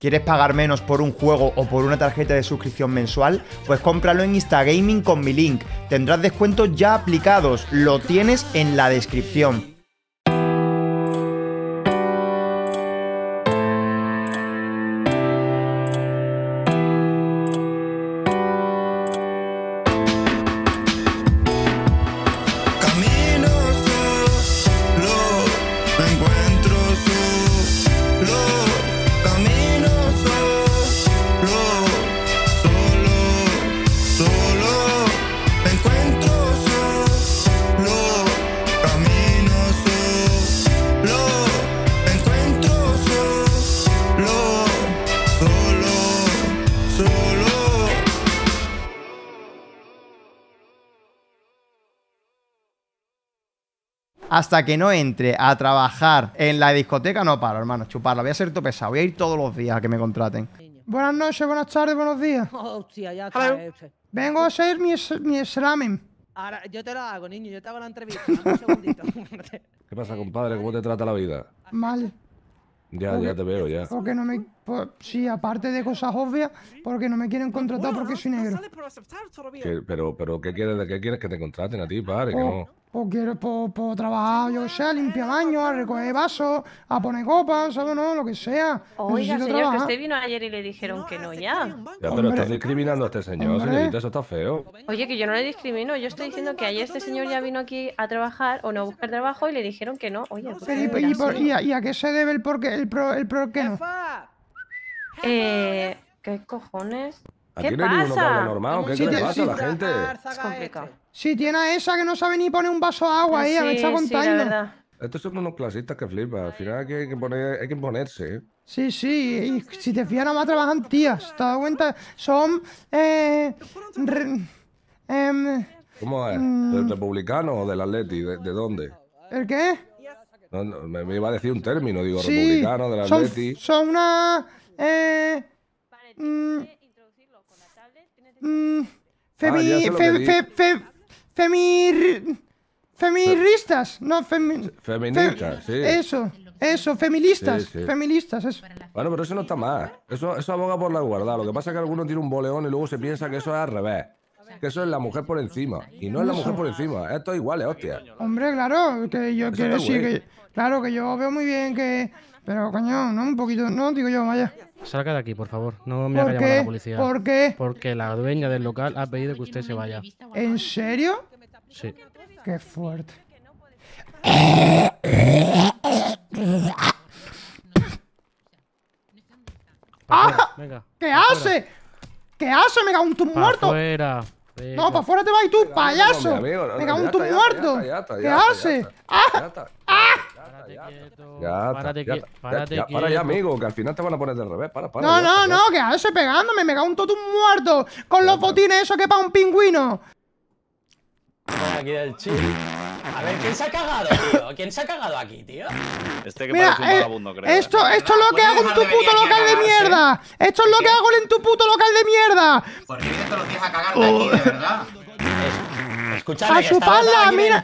¿Quieres pagar menos por un juego o por una tarjeta de suscripción mensual? Pues cómpralo en Instagaming con mi link. Tendrás descuentos ya aplicados, lo tienes en la descripción. hasta que no entre a trabajar en la discoteca, no paro, hermano, Chuparlo, Voy a ser todo pesado, voy a ir todos los días a que me contraten. Buenas noches, buenas tardes, buenos días. Este. Vengo a hacer mi, examen. Ahora, yo te lo hago, niño, yo te hago la entrevista. un segundito. ¿Qué pasa, compadre? ¿Cómo te trata la vida? Mal. Ya, ya te veo, ya. Porque no me. sí, aparte de cosas obvias, porque no me quieren contratar porque soy negro. pero, pero, ¿qué quieres, ¿qué quieres que te contraten a ti, padre? Oh. no... O quiero por trabajo trabajar, yo sé, a limpiar baño a recoger vasos, a poner copas, o No, lo que sea. Oiga, señor, que usted vino ayer y le dijeron que no ya. Ya, pero estás discriminando a este señor, señorita, eso está feo. Oye, que yo no le discrimino, yo estoy diciendo que ayer este señor ya vino aquí a trabajar o no a buscar trabajo y le dijeron que no. Oye, ¿y, a, qué se debe el por el el por qué no? eh, ¿qué cojones? Aquí no hay ninguno que normal. ¿Qué, le pasa a la gente? Es complicado. Si tiene a esa que no sabe ni poner un vaso de agua ah, ahí, me está contando. Estos son unos clasistas que flipan. Al final hay que, ponerse, imponerse, ¿eh? Sí, sí. si te fijas, nada más trabajan tías. ¿Te dado cuenta? Son... Eh, em, ¿Cómo es? Mm. ¿Del republicano o del atleti? ¿De, dónde? ¿El qué? me, iba a decir un término. Digo, republicano, del atleti... Son, una... Eh, mm, Femir... Mm, ah, femi, femir, femiristas, no, femi, feministas, sí. Eso, eso, feministas, feministas. Eso. Bueno, pero eso no está mal. Eso, eso aboga por la guardada. Lo que pasa es que alguno tiene un boleón y luego se piensa que eso es al revés que eso es la mujer por encima. Y no es la mujer por encima, esto es igual, es hostia. Hombre, claro, que yo quiero decir Claro, que yo veo muy bien que pero, coño, no un poquito, no, digo yo, vaya. Salga de aquí, por favor. No me haga llamar a la policía. ¿Por qué? Porque la dueña del local ha pedido que usted se vaya. ¿En serio? Sí. Qué fuerte. ¡Ah! ¿Qué hace? ¿Qué hace? Me un un tu muerto. Fuera. No, para afuera te vas y tú, payaso. Me cago en tu muerto. ¿Qué hace? ¡Ah! ¡Ah! Ya, párate, ya, párate, quieto! para ya, amigo, que al final te van a poner de revés. Para, para. No, no, no, que hace pegándome. Me cago en todo muerto. Con los botines, eso que para un pingüino. Aquí el chip. A ver, ¿quién se ha cagado, tío? ¿Quién se ha cagado aquí, tío? Este que Mira, parece un eh, vagabundo, creo. ¿eh? Esto, esto es lo que pues hago en tu puto local de mierda. Esto es lo que hago en tu puto local de mierda. ¿Por qué te lo tienes a cagar de aquí, de verdad? Escuchadme, a su pala, a, a mí no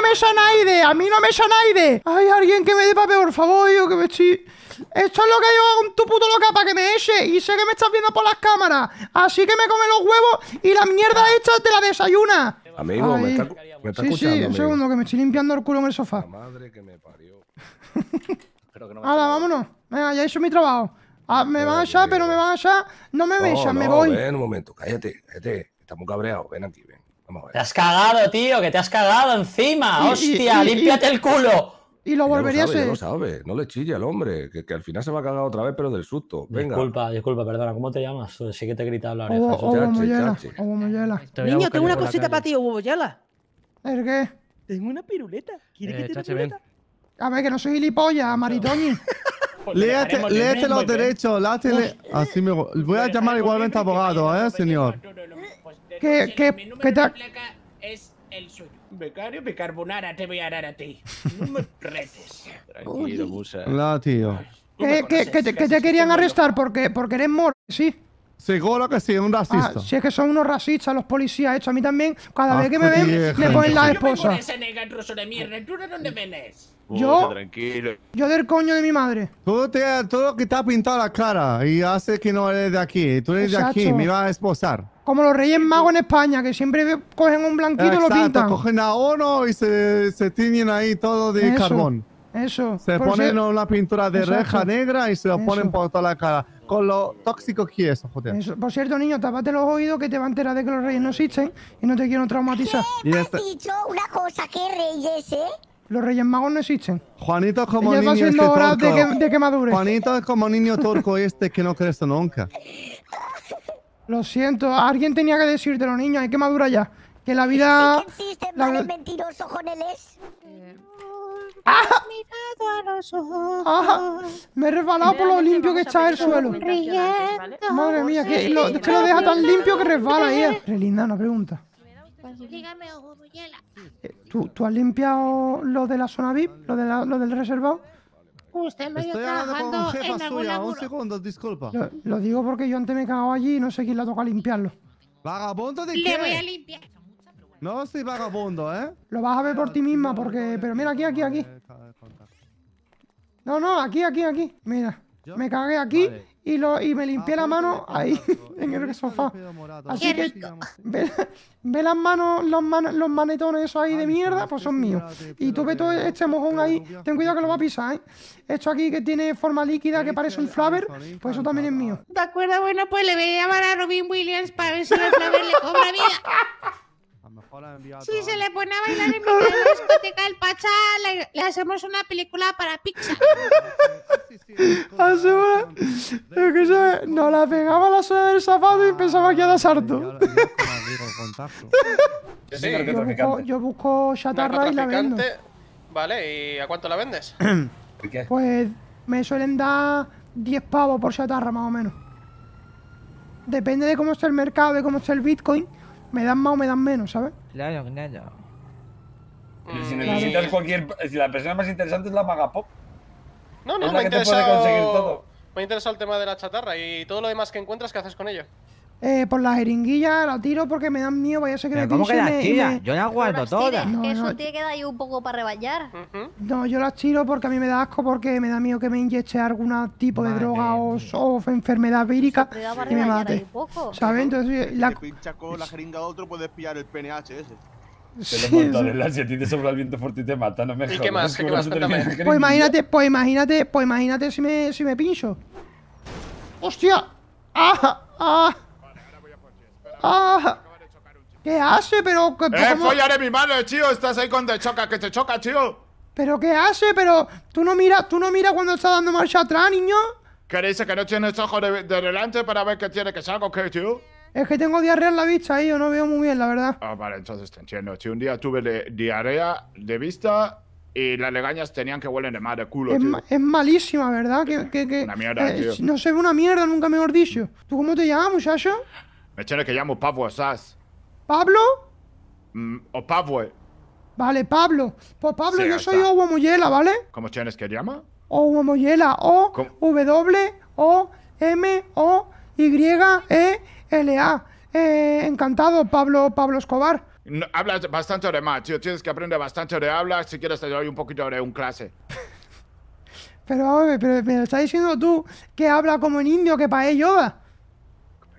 me de... a mí no me aire. Ay, alguien que me dé papel, por favor, yo que me estoy... Esto es lo que yo hago en tu puto local para que me eche. Y sé que me estás viendo por las cámaras. Así que me come los huevos y la mierda hecha te la desayuna. Amigo, me está, me está sí, Sí, un segundo, que me estoy limpiando el culo en el sofá. La madre que me parió. Ahora, vámonos. Venga, ya he hecho mi trabajo. Ah, me van allá, pero me van allá No me vayas, me voy. Ven un momento, cállate, cállate. Estamos cabreados. Ven aquí, ven. Vamos a ver. Te has cagado, tío, que te has cagado encima. Hostia, límpiate el culo. Y lo volvería a ser. lo sabe, no le chilla al hombre, que, que, al final se va a cagar otra vez, pero del susto. Venga. Disculpa, disculpa, perdona, ¿cómo te llamas? Pues sí que te he gritado la oreja. Niño, tengo una cosita para ti, Hugo Yala. ¿El qué? Tengo una piruleta. ¿Quieres eh, que te chache, piruleta? A ver, que no soy gilipollas, Maritoñi. léete, léete, léete los ¿eh? derechos, Así me. Voy a pues llamar igualmente abogado, ¿eh, señor? ¿Qué, qué, qué tal? es el Becario bicarbonara te voy a dar a ti. No me retes. Tranquilo, Musa. tío. ¿Qué, que, te, que te querían arrestar porque, porque eres moro, sí. Seguro que sí, un ah, racista. si es que son unos racistas los policías hechos. A mí también, cada vez que me ven, me ponen la esposa. de mierda. ¿Tú de dónde vienes? yo, tranquilo. yo del coño de mi madre. Todo, te, todo que te ha pintado la cara y hace que no eres de aquí. Tú eres de aquí, me vas a esposar. Como los reyes magos en España, que siempre cogen un blanquito y lo pintan. cogen a uno y se, se tiñen ahí todo de carbón. Eso. Se ponen una pintura de reja negra y se lo ponen por toda la cara. Con lo tóxico que es, joder. Eso. Por cierto, niño, tapate los oídos que te va a enterar de que los reyes no existen y no te quiero traumatizar. ¿Qué? has dicho una cosa que reyes, eh? Los Reyes Magos no existen. Juanito es como niño este que, Juanito es como niño turco este que no crece nunca. Lo siento, alguien tenía que los niños, hay que madurar ya. Que la vida... ¿Es que la... mentiroso joneles? Eh. ¡Ah! Me he resbalado por lo limpio que está el suelo. Madre mía, que lo, deja tan limpio que resbala, ella. linda una pregunta. Dígame, eh, ¿Tú, ¿Tú has limpiado lo de la zona VIP? ¿Lo, de la, lo del reservado? Usted me Estoy trabajando con en algún suya, un segundo, disculpa. Lo, digo porque yo antes me he cagado allí y no sé quién la toca limpiarlo. ¿Vagabundo de Le qué? voy a limpiar. No soy vagabundo, ¿eh? Lo vas a ver por ti misma porque... Pero mira, aquí, aquí, aquí. No, no, aquí, aquí, aquí. Mira, me cagué aquí y, lo, y me limpié ah, la mano ahí, en el sofá. Así que ve, las manos, los, man, los manetones esos ahí de mierda, pues son míos. Y tú ves todo este mojón ahí, ten cuidado que lo va a pisar, ¿eh? Esto aquí que tiene forma líquida que parece un flavor pues eso también es mío. De acuerdo, bueno, pues le voy a llamar a Robin Williams para ver si el flaver le cobra vida. Si se le pone a bailar en medio discoteca del pacha, le, hacemos una película para Pixar. Ah, que se nos la pegaba la suela del zapato y ah, pensaba que quedar sarto. yo, busco, chatarra y la vendo. Vale, ¿y a cuánto la vendes? Pues me suelen dar 10 pavos por chatarra más o menos. Depende de cómo está el mercado, de cómo está el Bitcoin, me dan más o me dan menos, ¿sabes? Claro, claro. si mm. necesitas cualquier. Si la persona más interesante es la maga pop. No, no, es la me, que conseguir todo. me interesa el tema de la chatarra y todo lo demás que encuentras, ¿qué haces con ello? eh, por la jeringuilla, la tiro porque me dan miedo, vaya a ser que la ¿Cómo que las tiras? Yo las guardo las eso tiene que dar ahí un poco para reballar. No, yo las tiro porque a mí me da asco, porque me da miedo que me inyecte algún tipo de droga o, o, enfermedad vírica y me mate. ¿Sabes? Entonces, si la... te pinchas con la jeringa de otro, puedes pillar el PNH ese. Te lo si te sobra el viento fuerte y te mata, no me ¿Y qué más? Pues imagínate, pues imagínate, pues imagínate si me, si me pincho. ¡Hostia! ¡Ah! ¡Ah! Ah, ¿Qué hace? Pero... Pues, ¡Eh, follaré mi madre, tío! Estás ahí con te choca, que te choca, tío. ¿Pero qué hace? Pero... ¿Tú no miras tú no mira cuando está dando marcha atrás, niño? ¿Qué dice que no tienes ojos de, delante para ver qué tiene que saco, qué, tío? Es que tengo diarrea en la vista y yo no veo muy bien, la verdad. Ah, vale, entonces te entiendo. un día tuve diarrea de vista y las legañas tenían que huelen de de culo, es, tío. es malísima, ¿verdad? Que, que, que, una mierda, eh, tío. No se ve una mierda, nunca mejor dicho. ¿Tú cómo te llamas, muchacho? Me tiene que llamo Pablo Sass. ¿Pablo? Mm, o Pablo. Vale, Pablo. Pues Pablo, yo soy Owo ¿vale? ¿Cómo tienes que llama? O, W, O, M, O, Y, E, L, A. Eh, encantado, Pablo, Pablo Escobar. hablas bastante de más, tío. Tienes que aprender bastante de hablar. Si quieres, te doy un poquito de un clase. pero, pero me lo estás diciendo tú que habla como un indio que para Yoda.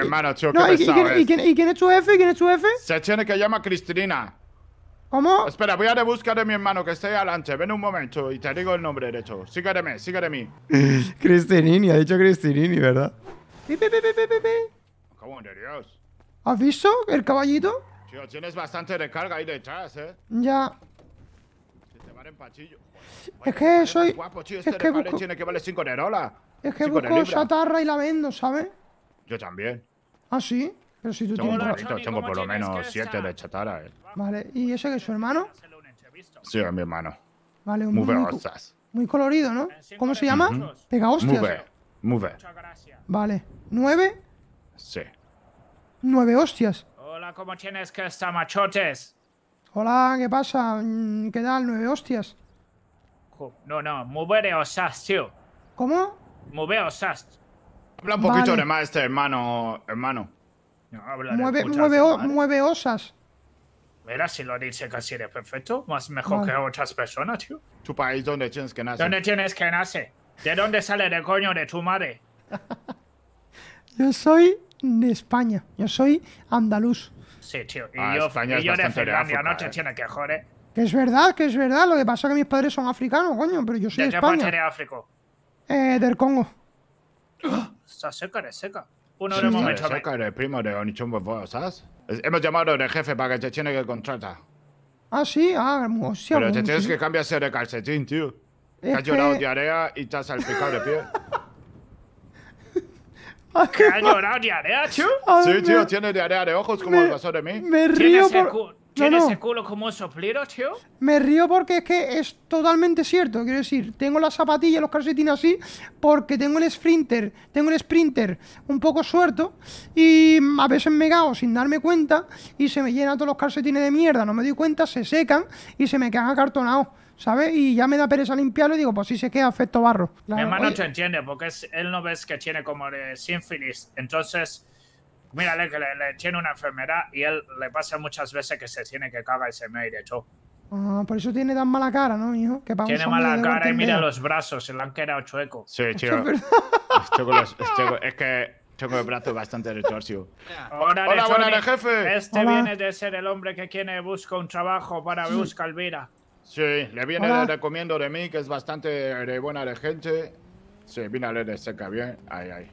hermano, y, quién, es tu jefe? ¿Quién es tu Se tiene que llamar Cristina. ¿Cómo? Espera, voy a buscar a mi hermano que esté ahí adelante. Ven un momento y te digo el nombre derecho. Sígueme, sígueme. Cristinini, ha dicho Cristinini, ¿verdad? Pi, pi, pi, de Dios? ¿Has visto el caballito? Tío, tienes bastante recarga ahí detrás, ¿eh? Ya. Se te va en pachillo. es que soy... Guapo, este es que tiene que valer 5 nerolas. Es que busco chatarra y la vendo, ¿sabes? Yo también. ¿Ah, sí? Pero si tú tienes... Poquito, tengo por lo menos siete de chatarra. Eh. Vale, ¿y ese que es su hermano? Sí, es mi hermano. Vale, un Move muy, colorido, ¿no? ¿Cómo se llama? Pega hostias. Move, move. Vale. ¿Nueve? Sí. Nueve hostias. Hola, ¿cómo tienes que estar, machotes? Hola, ¿qué pasa? Mm, ¿Qué tal? Nueve hostias. No, no, de osas, tío. ¿Cómo? Mover osas. Habla un poquito de más este hermano, hermano. mueve, mueve, osas. Mira, si lo dice casi eres perfecto, más mejor que otras personas, tío. Tu país, ¿dónde tienes que nacer? ¿Dónde tienes que nacer? ¿De dónde sale el coño de tu madre? Yo soy de España. Yo soy andaluz. Sí, tío. Y ah, yo, España y yo de Finlandia. no te eh. tienes que joder. Que es verdad, que es verdad. Lo que pasa es que mis padres son africanos, coño. Pero yo soy de, España. ¿De qué parte de África? Eh, del Congo. Está seca, es seca. Uno hemos Está seca, es primo de Onichumbo, ¿sabes? Hemos llamado al jefe para que te tiene que contratar. Ah, sí, ah, sí. Pero te tienes que cambiarse de calcetín, tío. Te has llorado diarrea y te has salpicado de pie. ¿Te has llorado diarrea, tío? Sí, tío, tiene diarrea de ojos como el pasó de mí. Me río por culo como esos tío? Me río porque es que es totalmente cierto. Quiero decir, tengo las zapatillas, los calcetines así, porque tengo el sprinter, tengo el sprinter un poco suelto y a veces me cago sin darme cuenta y se me llenan todos los calcetines de mierda. No me doy cuenta, se secan y se me quedan acartonados. ¿sabes? Y ya me da pereza limpiarlo y digo, pues sí se queda afecto barro. Mi te entiende, porque él no ves que tiene como de Entonces, mírale que le, tiene una enfermedad y él le pasa muchas veces que se tiene que cagar ese se me hecho. Ah, por eso tiene tan mala cara, ¿no, hijo? tiene mala cara y mira los brazos, se le han quedado chueco. Sí, chico. Es, que tengo el brazo bastante retorcido. Hola, Hola jefe. Este viene de ser el hombre que quiere busca un trabajo para sí. buscar Elvira. Sí, le viene, recomiendo de mí, que es bastante de buena de gente. Sí, viene a leer de cerca bien. Ay, ay.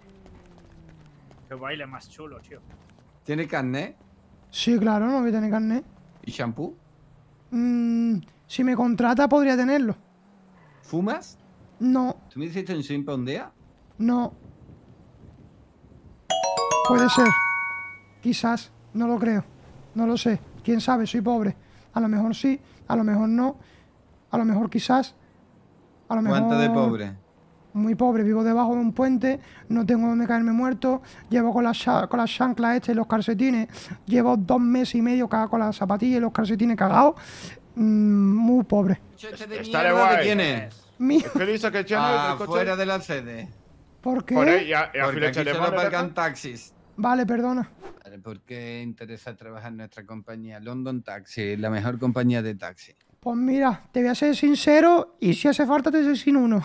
Que baile más chulo, tío. ¿Tiene carnet? Sí, claro, no voy a tener ¿Y shampoo? Mmm. si me contrata, podría tenerlo. ¿Fumas? No. ¿Tú me hiciste un simple día? No. Puede ser. Quizás. No lo creo. No lo sé. ¿Quién sabe? Soy pobre. A lo mejor sí, a lo mejor no. A lo mejor quizás. A lo mejor... ¿Cuánto de pobre? muy pobre, vivo debajo de un puente, no tengo donde caerme muerto, llevo con las, con las chanclas este y los calcetines, llevo dos meses y medio con las zapatillas y los calcetines cagados, mm, muy pobre. Estaré guay. ¿Quién es? Mío. que ah, de la sede. ¿Por qué? Porque aquí taxis. Vale, perdona. ¿Por qué interesa trabajar en nuestra compañía? London Taxi, la mejor compañía de taxi. Pues mira, te voy a ser sincero y si hace falta te soy sin uno.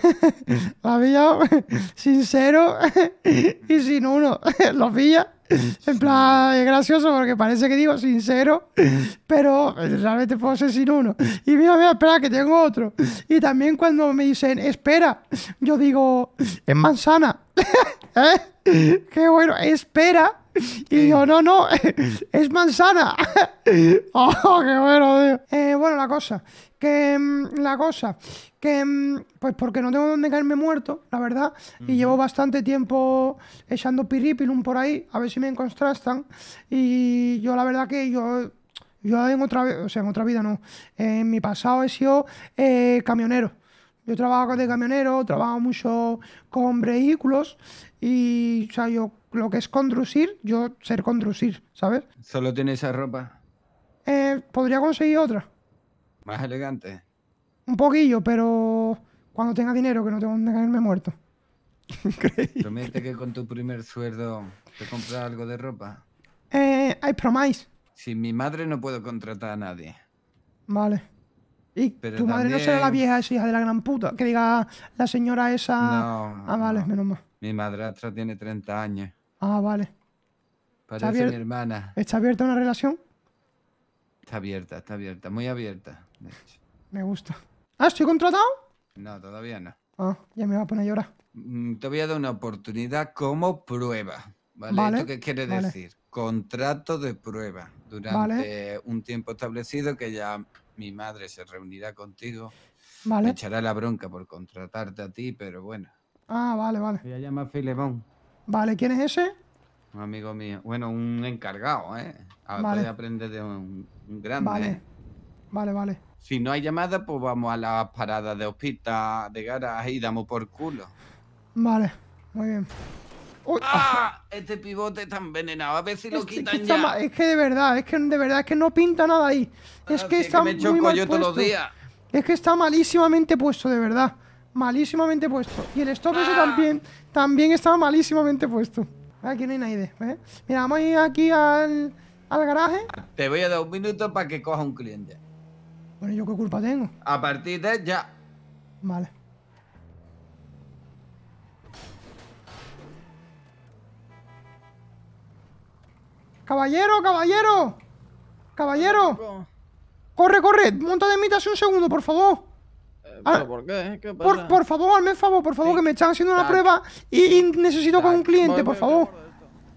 La vía sincero y sin uno. Lo pilla. En plan, es gracioso porque parece que digo sincero, pero realmente puedo ser sin uno. Y mira, mira, espera, que tengo otro. Y también cuando me dicen, espera, yo digo, es manzana. ¿Eh? Qué bueno, espera y yo, no, no, es manzana. Oh, qué bueno, eh, bueno, la cosa, que mm, la cosa, que mm, pues porque no tengo donde caerme muerto, la verdad, y llevo bastante tiempo echando piripilum por ahí, a ver si me encontrastan Y yo, la verdad, que yo yo en otra, o sea, en otra vida no. en mi pasado he sido eh, camionero. Yo trabajo de camionero, trabajo mucho con vehículos y, yo lo que es conducir, yo ser conducir, ¿sabes? ¿Solo tienes esa ropa? Eh, podría conseguir otra. ¿Más elegante? Un poquillo, pero cuando tenga dinero, que no tengo que caerme muerto. ¿Promete que con tu primer sueldo te compras algo de ropa? Eh, I promise. Sin mi madre no puedo contratar a nadie. Vale. ¿Y tu madre no será la vieja esa hija de la gran puta? Que diga ah, la señora esa. No, ah, vale, menos mal. Mi madrastra tiene 30 años. Ah, vale. Parece mi hermana. ¿Está abierta una relación? Está abierta, está abierta, muy abierta. Me gusta. ¿Ah, estoy contratado? No, todavía no. Ah, ya me va a poner a llorar. Mm, te voy a dar una oportunidad como prueba. ¿Vale? vale esto qué quiere decir? Contrato de prueba durante un tiempo establecido que ya mi madre se reunirá contigo. Vale. echará la bronca por contratarte a ti, pero bueno. Ah, vale, vale. Voy a llamar a Filemón. Vale, ¿quién es ese? Un amigo mío. Bueno, un encargado, ¿eh? A vale. aprender de un, gran grande. Vale. ¿eh? Vale, vale. Si no hay llamada, pues vamos a las paradas de hospita de garaje y damos por culo. Vale, muy bien. ¡Ah! Este pivote está envenenado. A ver si lo quitan ya. es que de verdad, es que de verdad es que no pinta nada ahí. es que, está muy mal puesto. Es que está malísimamente puesto, de verdad. Malísimamente puesto. Y el stop ese ah. también, también está malísimamente puesto. Aquí no hay nadie. ¿eh? Mira, vamos a ir aquí al, al garaje. Te voy a dar un minuto para que coja un cliente. Bueno, ¿yo qué culpa tengo? A partir de ya. Vale. Caballero, caballero. Caballero. Corre, corre. Monta de mitad un segundo, por favor. Eh, ah, ¿Pero por qué? ¿Qué pasa? Por, favor, hazme favor, por favor, que me están haciendo una prueba y, necesito con un cliente, por favor.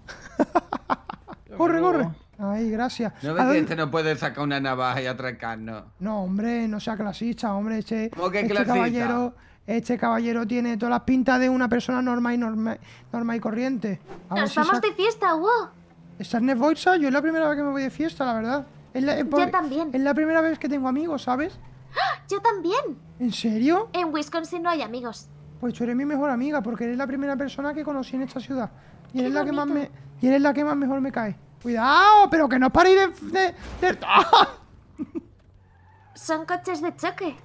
corre, corre. Ay, gracias. ¿No ves que este no puede sacar una navaja y atracarnos? No, hombre, no sea clasista, hombre. Este, este caballero, este caballero tiene todas las pintas de una persona normal y, normal, y corriente. Nos vamos de fiesta, wow. ¿Estás en yo es la primera vez que me voy de fiesta, la verdad. yo también. Es la primera vez que tengo amigos, ¿sabes? ¡Ah! Yo también. ¿En serio? En Wisconsin no hay amigos. Pues tú eres mi mejor amiga, porque eres la primera persona que conocí en esta ciudad. Y eres, la que más me, y eres la que más mejor me cae. ¡Cuidado! ¡Pero que no os paréis de... de, Son coches de choque.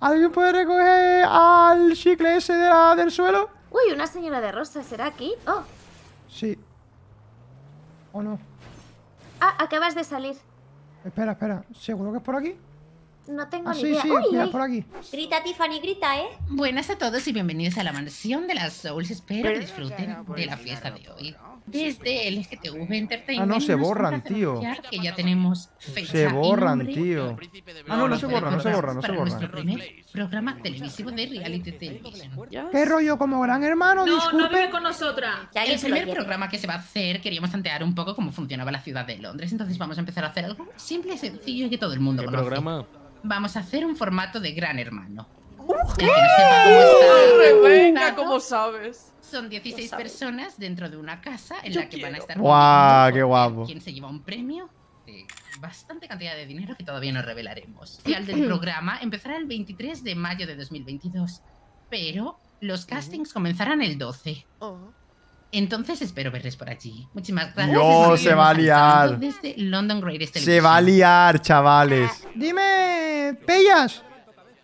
¿Alguien puede recoger al chicle ese del suelo? Uy, una señora de rosa, ¿será aquí? Oh, Sí. ¿O no? Ah, acabas de salir. Espera, espera. ¿Seguro que es por aquí? No tengo ah, ni sí, idea. Sí, por aquí. Grita, Tiffany, grita, ¿eh? Buenas a todos y bienvenidos a la mansión de las Souls. Espero que disfruten de la fiesta de hoy desde pues. el SGTV Entertainment. Ah, no, se borran, tío. Que ya tenemos fecha se borran, tío. Ah, no, no se borran, no se borran, no se borran. Nuestro primer programa televisivo de Reality Television. ¿Qué rollo como gran hermano? No, disculpe. no vive con nosotras. El primer programa que se va a hacer, queríamos tantear un poco cómo funcionaba la ciudad de Londres, entonces vamos a empezar a hacer algo simple y sencillo y que todo el mundo ¿Qué Vamos a hacer un formato de gran hermano. Uh, ¿cómo sabes? Son 16 personas dentro de una casa en la que van a estar... ¡Guau! ¡Qué guapo! Quien se lleva un premio de bastante cantidad de dinero que todavía no revelaremos. Y al del programa empezará el 23 de mayo de 2022. Pero los castings comenzarán el 12. Entonces espero verles por allí. Muchísimas gracias. No, se va a liar. se va a liar, chavales. Ah, dime, Pellas.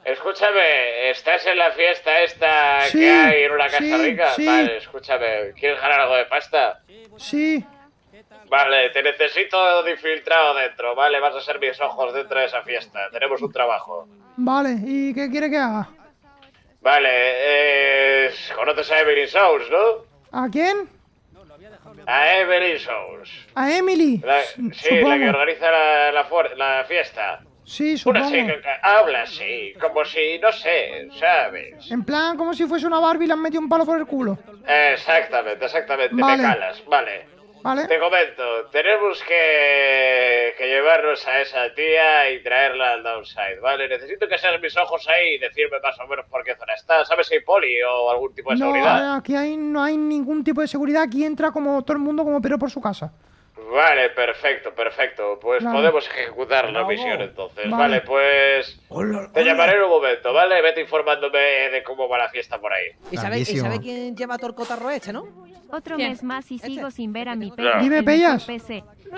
Escúchame, ¿estás en la fiesta esta que hay en una casa rica? Vale, escúchame, ¿quieres ganar algo de pasta? Sí. Vale, te necesito de infiltrado dentro, ¿vale? Vas a ser mis ojos dentro de esa fiesta. Tenemos un trabajo. Vale, ¿y qué quiere que haga? Vale, conoces a Emily Souls, ¿no? ¿A quién? A Emily Souls. ¿A Emily? sí, la que organiza la fiesta. Sí, supongo. habla así, como si, no sé, ¿sabes? En plan, como si fuese una Barbie y le han metido un palo por el culo. Exactamente, exactamente. Me calas, vale. Te comento, tenemos que, llevarnos a esa tía y traerla al downside, ¿vale? Necesito que seas mis ojos ahí y decirme más o menos por qué zona está. ¿Sabes si hay poli o algún tipo de seguridad? No, aquí no hay ningún tipo de seguridad. Aquí entra como todo el mundo como pero por su casa. Vale, perfecto, perfecto. Pues podemos ejecutar la misión entonces. Vale, pues. te llamaré en un momento, ¿vale? Vete informándome de cómo va la fiesta por ahí. ¿Y sabe, quién lleva Torcotarro este, no? Otro mes más y sigo este. sin ver a mi pe Dime,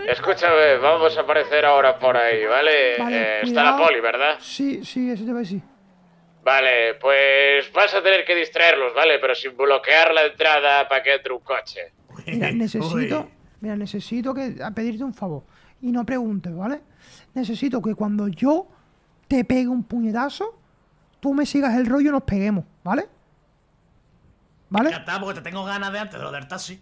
Escúchame, vamos a aparecer ahora por ahí, ¿vale? Eh, está la poli, ¿verdad? Sí, sí, eso lleva, sí Vale, pues vas a tener que distraerlos, ¿vale? Pero sin bloquear la entrada para que entre un coche. necesito mira, necesito que, a pedirte un favor. Y no preguntes, ¿vale? Necesito que cuando yo te pegue un puñetazo, tú me sigas el rollo y nos peguemos, ¿vale? ¿Vale? Ya está, porque te tengo ganas de antes de lo del taxi.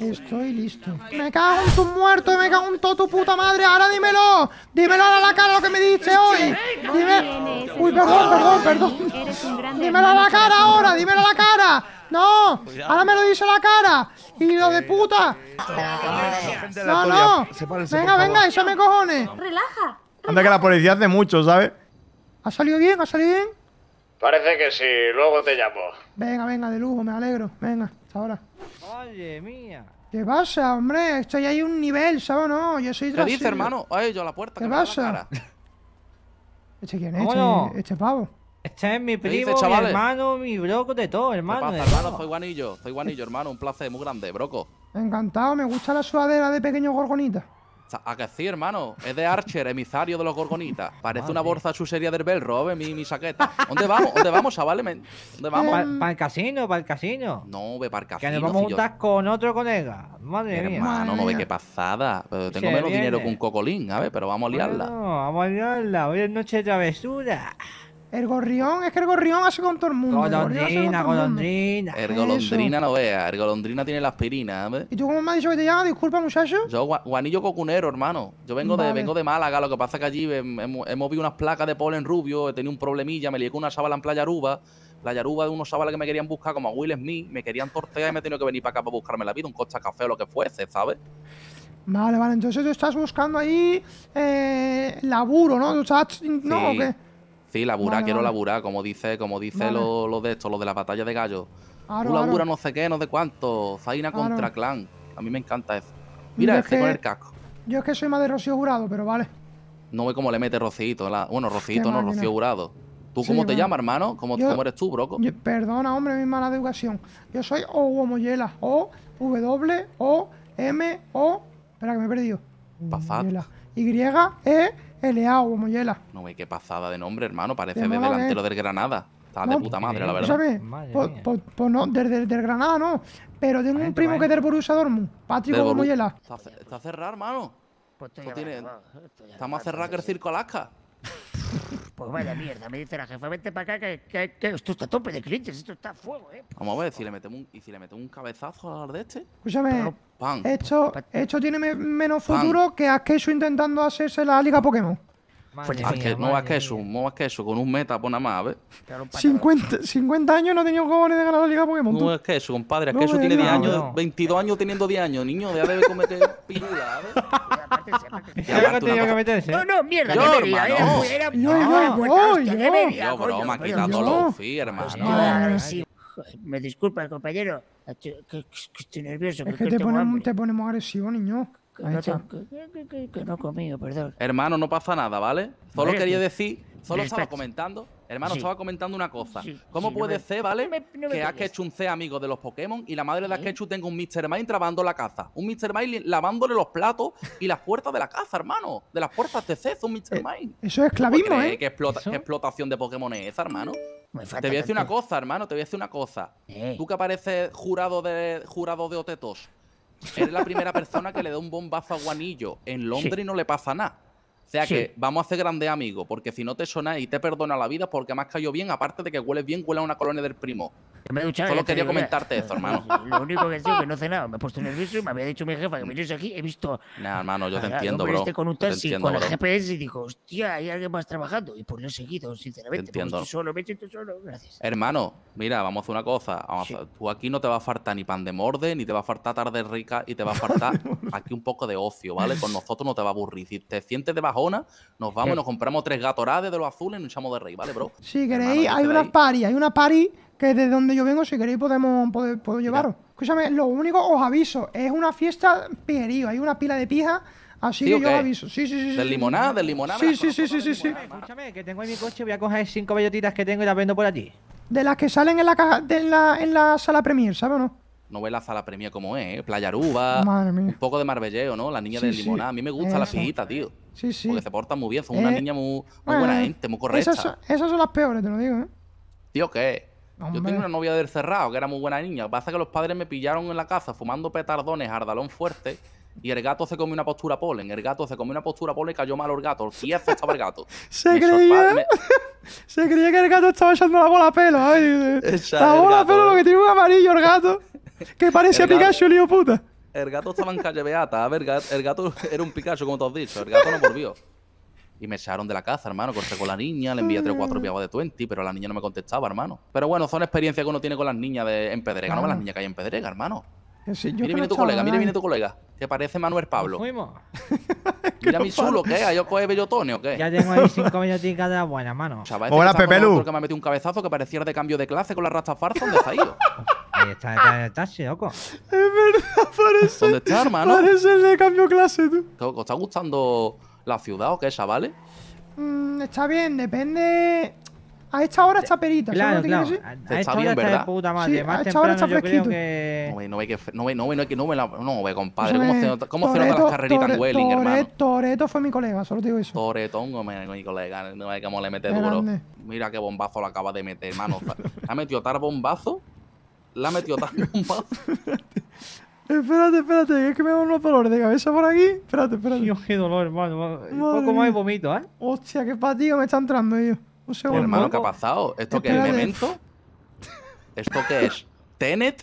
Estoy listo. Me cago en tu muerto, me cago en todo tu puta madre. Ahora dímelo. Dímelo a la cara lo que me diste este, hoy. Dime. Uy, perdón, perdón, perdón. Dímelo a la cara ahora, dímelo a la cara. ¡No! ¡Ahora me lo dice la cara! ¡Y lo de puta! ¡No, no! ¡Venga, venga! venga me cojones! ¡Relaja! Anda que la policía hace mucho, ¿sabes? ¿Ha salido bien? ¿Ha salido bien? Parece que sí, luego te llamo. Venga, venga, de lujo, me alegro. Venga, hasta ahora. Oye, mía. ¿Qué pasa, hombre? Esto ya hay un nivel, ¿sabes? No, yo soy ¿Qué dice, hermano? Ay, yo a la puerta. ¿Qué pasa? ¿Este quién es? Este, este pavo. Este es mi primo, mi hermano, mi broco, de todo, hermano. ¿Qué hermano? Soy Guanillo, soy Guanillo, hermano. Un placer muy grande, broco. Encantado, me gusta la sudadera de pequeño gorgonita. ¿A que sí, hermano? Es de Archer, emisario de los gorgonitas. Parece una bolsa chusería del Bell Robe, mi, mi saqueta. ¿Dónde vamos? ¿Dónde vamos, chavales? ¿Dónde vamos? Para el casino, para el casino. No, ve para el casino. Que nos vamos a juntar con otro colega. Madre mía. Hermano, no ve qué pasada. tengo menos dinero que un cocolín, a ver, pero vamos a liarla. No, vamos a liarla. Hoy es noche de travesura. El gorrión, es que el gorrión hace con todo el mundo. Golondrina, golondrina. El golondrina no vea, el golondrina tiene la aspirina. ¿eh? ¿Y tú cómo me has dicho que te llamas? Disculpa, muchacho. Yo, Juanillo Cocunero, hermano. Yo vengo, de, vengo de Málaga, lo que pasa es que allí hemos visto unas placas de polen rubio, he tenido un problemilla, me lié con una sábala en Playa Aruba. Playa Aruba de unos sábales que me querían buscar, como a Will Smith, me querían tortear y me he tenido que venir para acá para buscarme la vida, un a café o lo que fuese, ¿sabes? Vale, vale, entonces tú estás buscando ahí eh, laburo, ¿no? ¿Tú estás, ¿No o qué? Sí, laburar, quiero vale. laburar, como dice, como dice lo, de esto, lo de la batalla de gallo. Tú labura no sé qué, no sé cuánto. Zaina contra clan. A mí me encanta eso. Mira, yo este que, con el casco. Yo es que soy más de Rocío Jurado, pero vale. No ve cómo le mete Rocito. Bueno, Rocito no, Rocío Jurado. ¿Tú cómo te llamas, hermano? ¿Cómo, eres tú, broco? perdona, hombre, mi mala educación. Yo soy O Moyela. O, W, O, M, O. Espera, que me he perdido. Pasad. Y, E, Eleao o No ve qué pasada de nombre, hermano. Parece de, delantero del Granada. Está de puta madre, la verdad. Pues, pues, pues, no, desde del Granada no. Pero tengo un primo que es del Borussia Dortmund. Patrick Moyela. Está, cerrado, hermano. Pues tiene, Estamos a cerrar que el Circo Alaska. Pues vaya mierda, me dice la jefa, vente para acá que, esto está tope de clientes, esto está a fuego, eh. Vamos a ver, si le metemos un, y si le metemos un cabezazo al de este. Escúchame, Esto, tiene menos futuro Pan. que eso intentando hacerse la Liga Pokémon. Madre mía, no va que eso, no vas que eso, con un meta por nada más, a 50, 50 años no ha tenido cojones de ganar la Liga Pokémon. No es que eso, compadre, es que eso tiene 10 años, 22 años teniendo 10 años, niño, ya debe cometer pirula, ¿ves? Ya tenía que meterse. ¿eh? No, no, mierda, yo, pues hermano, no. Era, no, no, yo, yo, broma, quita todos los hermano. Me disculpa, compañero, estoy nervioso. Es que te ponemos agresivo, niño. Que, no, he perdón. Hermano, no pasa nada, ¿vale? Solo quería decir, solo estaba comentando, hermano, estaba comentando una cosa. ¿Cómo puede ser, ¿vale? que has hecho un que amigo de los Pokémon y la madre de Askechun tenga un Mr. Mind trabando la caza. Un Mr. Mind lavándole los platos y las puertas de la casa, hermano. De las puertas de es un Mr. Eh, Mind. eso es esclavismo, ¿eh? ¿Qué, explotación de Pokémon es esa, hermano? te voy a decir una cosa, hermano, te voy a decir una cosa. Eh. Tú que apareces jurado de, jurado de Otetos Eres la primera persona que le da un bombazo a Guanillo. En Londres y no le pasa nada. O sea que vamos a hacer grande, amigo, porque si no te sonáis y te perdona la vida porque más cayó bien, aparte de que hueles bien, huele a una colonia del primo. Solo quería comentarte eso, hermano. Lo único que es que no sé nada, Me he puesto nervioso y me había dicho mi jefa que me viniese aquí. He visto. nah, hermano, yo te entiendo, bro. con un taxi, con el GPS y digo, hostia, hay alguien más trabajando. Y pues lo he seguido, sinceramente. Te entiendo. hecho solo, me he solo. Gracias. Hermano, mira, vamos a hacer una cosa. Tú aquí no te va a faltar ni pan de morde, ni te va a faltar tarde rica y te va a faltar aquí un poco de ocio, ¿vale? Con nosotros no te va a aburrir. Si te sientes de bajona, nos vamos y nos compramos tres gatorades de los azules y nos echamos de rey, ¿vale, bro? Sí, queréis, hay una party, hay una party que de donde yo vengo, si queréis, podemos, puedo llevaros. Escúchame, lo único, os aviso, es una fiesta pijerío, hay una pila de pija. Así que yo os aviso. Sí, sí, sí. ¿Del limonada? ¿Del limonada? Sí, sí, sí, sí, sí, Escúchame, que tengo en mi coche, voy a coger cinco bellotitas que tengo y las vendo por allí. De las que salen en la en la, en la sala premier, ¿sabes o no? no ve la sala premier como es, ¿eh? Playa Aruba, un poco de Marbelleo, ¿no? La niña del limonada. A mí me gusta la pijita, tío. Sí, sí. Porque se porta muy bien, son una eh, niña muy, buena gente, muy correcta. Esas son, esas son, las peores, te lo digo, ¿eh? Tío, ¿qué? Yo tenía una novia del cerrado, que era muy buena niña. que pasa que los padres me pillaron en la casa fumando petardones, ardalón fuerte. Y el gato se comió una postura polen. El gato se comió una postura polen y cayó mal el gato. El estaba el gato. se, creía, se creía que el gato estaba echando la bola a pelo. la bola a pelo eh. que tiene un amarillo el gato. Que parecía Pikachu, lío puta. El gato estaba en calle Beata. A ver, el gato era un Pikachu, como te has dicho. El gato no volvió. Y me echaron de la casa, hermano. Corté con la niña, le envié tres o cuatro mm. piagos de 20, pero la niña no me contestaba, hermano. Pero bueno, son experiencias que uno tiene con las niñas de, en Pedrega, no con las niñas que hay en Pedrega, hermano. Mira, mire, viene tu colega, mire, viene tu colega. ¿Te parece Manuel Pablo? Fuimos. Mira mi chulo, ¿qué? ¿Yo coge bellotone o qué? Ya tengo ahí cinco belloticas de la buena, mano. O sea, Hola, Pepe Lu. me ha metido un cabezazo que parecía de cambio de clase con la rasta farsa. ¿Dónde está ido? Ahí está, detrás en el taxi, loco. Es verdad, parece. ¿Dónde está, hermano? Parece el de cambio clase, tú. ¿Te está gustando la ciudad o qué esa, ¿vale? Mm, está bien, depende... A esta hora está perita, claro, claro. a, bien, hora ¿verdad? está puta madre. Más a esta hora está fresquito. Que... No ve, no ve no ve, no ve, no no compadre. ¿Cómo se nota, cómo se nota las carreritas en Welling, hermano? Toreto fue mi colega, solo te digo eso. Toretongo, mi colega, no ve cómo le mete duro. Mira qué bombazo lo acaba de meter, hermano. ha metido tal bombazo, la ha metido tal bombazo. Espérate, espérate, es que me da unos dolores de cabeza por aquí. Espérate, espérate. Dios, qué dolor, hermano. Un poco más de vomito, ¿eh? Hostia, qué fatiga me está entrando, yo. Un segundo. Hermano, ¿qué ha pasado? ¿Esto qué es? ¿Memento? ¿Esto qué es? ¿Tenet?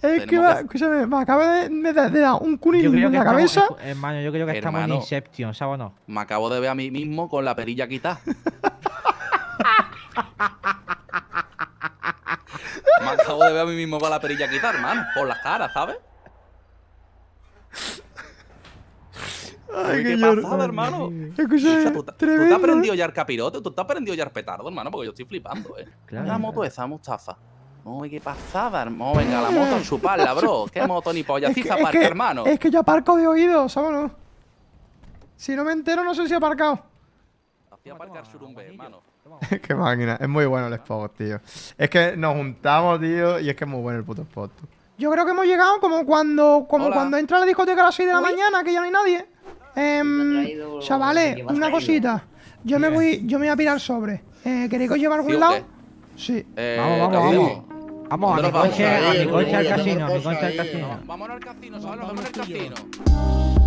es que, va, me acaba de, dar un cunillo en la cabeza. Eh, hermano, yo creo que está estamos en Inception, ¿sabes o no? Me acabo de ver a mí mismo con la perilla quitada. Me acabo de ver a mí mismo con la perilla quitar, hermano. Por las caras, ¿sabes? Ay, qué, pasada, hermano. ¿tú, te has aprendido a el capirote, tú te has aprendido a el petardo, hermano, porque yo estoy flipando, eh. la moto esa, Mustafa. ¡Ay, qué pasada, hermano. Oh, venga, la moto su chuparla, bro. qué moto ni polla. Fija es aparca, hermano. Es que yo aparco de oídos, vámonos. Si no me entero, no sé si he aparcado. Hacía aparcar surumbe, hermano. Qué máquina. Es muy bueno el spot, tío. Es que nos juntamos, tío, y es que es muy bueno el puto spot. Yo creo que hemos llegado como cuando como cuando entra la discoteca a las 6 de la mañana, que ya no hay nadie. Eh, chavales, una cosita. Yo me voy yo me voy a pirar sobre. Eh, ¿Queréis que os lleve a algún ¿Sí, lado? Sí. Eh, vamos, vamos, vamos. Vamos, a mi coche, al casino, coche al casino. Vámonos al casino, chavales, vamos casino.